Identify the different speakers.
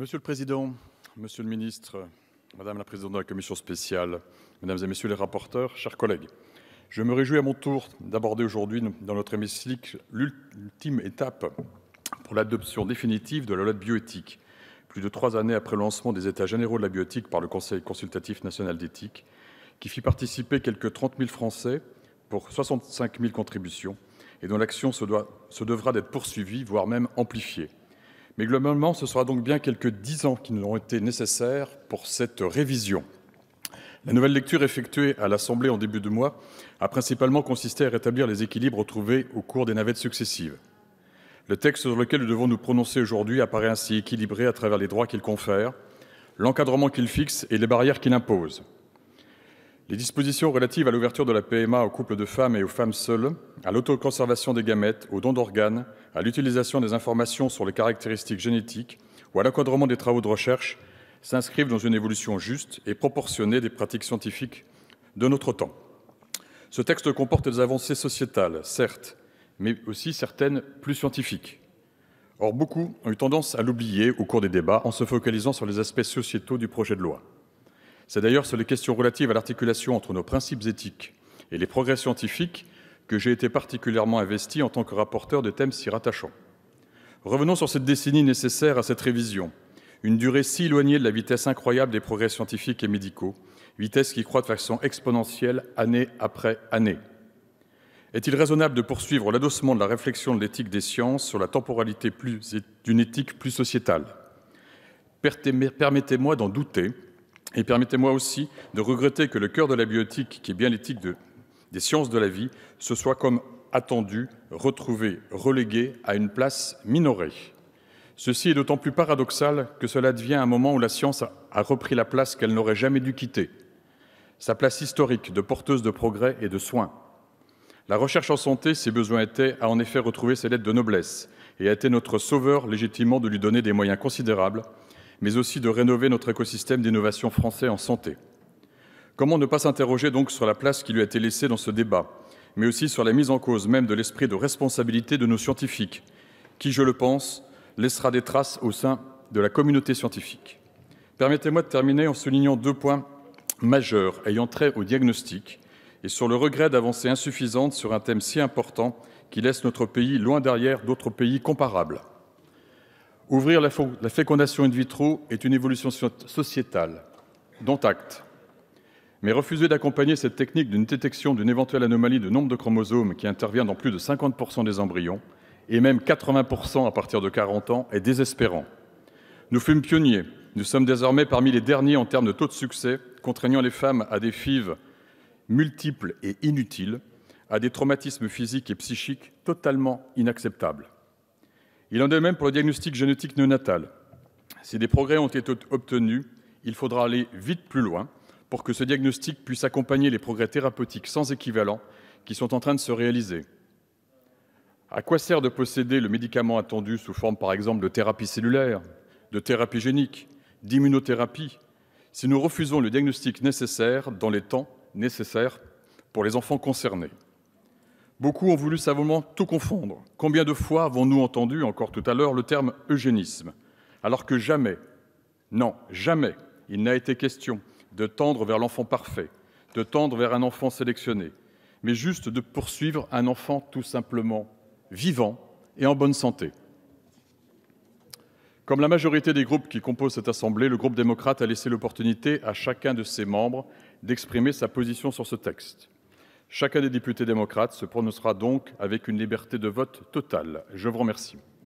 Speaker 1: Monsieur le Président, Monsieur le Ministre, Madame la Présidente de la Commission spéciale, Mesdames et Messieurs les rapporteurs, chers collègues, je me réjouis à mon tour d'aborder aujourd'hui dans notre hémicycle l'ultime étape pour l'adoption définitive de la loi de bioéthique, plus de trois années après le lancement des États généraux de la bioéthique par le Conseil consultatif national d'éthique, qui fit participer quelques 30 000 Français pour 65 000 contributions et dont l'action se, se devra d'être poursuivie, voire même amplifiée. Mais globalement, ce sera donc bien quelques dix ans qui nous ont été nécessaires pour cette révision. La nouvelle lecture effectuée à l'Assemblée en début de mois a principalement consisté à rétablir les équilibres retrouvés au cours des navettes successives. Le texte sur lequel nous devons nous prononcer aujourd'hui apparaît ainsi équilibré à travers les droits qu'il confère, l'encadrement qu'il fixe et les barrières qu'il impose. Les dispositions relatives à l'ouverture de la PMA aux couples de femmes et aux femmes seules, à l'autoconservation des gamètes, aux dons d'organes, à l'utilisation des informations sur les caractéristiques génétiques ou à l'encadrement des travaux de recherche s'inscrivent dans une évolution juste et proportionnée des pratiques scientifiques de notre temps. Ce texte comporte des avancées sociétales, certes, mais aussi certaines plus scientifiques. Or, beaucoup ont eu tendance à l'oublier au cours des débats en se focalisant sur les aspects sociétaux du projet de loi. C'est d'ailleurs sur les questions relatives à l'articulation entre nos principes éthiques et les progrès scientifiques que j'ai été particulièrement investi en tant que rapporteur de thèmes si rattachant. Revenons sur cette décennie nécessaire à cette révision, une durée si éloignée de la vitesse incroyable des progrès scientifiques et médicaux, vitesse qui croît de façon exponentielle année après année. Est-il raisonnable de poursuivre l'adossement de la réflexion de l'éthique des sciences sur la temporalité d'une éthique plus sociétale Permettez-moi d'en douter, et permettez-moi aussi de regretter que le cœur de la biotique, qui est bien l'éthique des sciences de la vie, se soit comme attendu, retrouvé, relégué à une place minorée. Ceci est d'autant plus paradoxal que cela devient un moment où la science a repris la place qu'elle n'aurait jamais dû quitter, sa place historique de porteuse de progrès et de soins. La recherche en santé, ses besoins étaient, a en effet retrouvé ses lettres de noblesse et a été notre sauveur légitimement de lui donner des moyens considérables mais aussi de rénover notre écosystème d'innovation français en santé. Comment ne pas s'interroger donc sur la place qui lui a été laissée dans ce débat, mais aussi sur la mise en cause même de l'esprit de responsabilité de nos scientifiques, qui, je le pense, laissera des traces au sein de la communauté scientifique. Permettez-moi de terminer en soulignant deux points majeurs ayant trait au diagnostic et sur le regret d'avancer insuffisante sur un thème si important qui laisse notre pays loin derrière d'autres pays comparables. Ouvrir la, fécondation in vitro est une évolution sociétale, dont acte. Mais refuser d'accompagner cette technique d'une détection d'une éventuelle anomalie de nombre de chromosomes qui intervient dans plus de 50% des embryons, et même 80% à partir de 40 ans, est désespérant. Nous fûmes pionniers. Nous sommes désormais parmi les derniers en termes de taux de succès, contraignant les femmes à des fives multiples et inutiles, à des traumatismes physiques et psychiques totalement inacceptables. Il en est même pour le diagnostic génétique neonatal. Si des progrès ont été obtenus, il faudra aller vite plus loin pour que ce diagnostic puisse accompagner les progrès thérapeutiques sans équivalent qui sont en train de se réaliser. À quoi sert de posséder le médicament attendu sous forme par exemple de thérapie cellulaire, de thérapie génique, d'immunothérapie, si nous refusons le diagnostic nécessaire dans les temps nécessaires pour les enfants concernés Beaucoup ont voulu savamment tout confondre. Combien de fois avons-nous entendu, encore tout à l'heure, le terme eugénisme Alors que jamais, non, jamais, il n'a été question de tendre vers l'enfant parfait, de tendre vers un enfant sélectionné, mais juste de poursuivre un enfant tout simplement vivant et en bonne santé. Comme la majorité des groupes qui composent cette Assemblée, le groupe démocrate a laissé l'opportunité à chacun de ses membres d'exprimer sa position sur ce texte. Chacun des députés démocrates se prononcera donc avec une liberté de vote totale. Je vous remercie.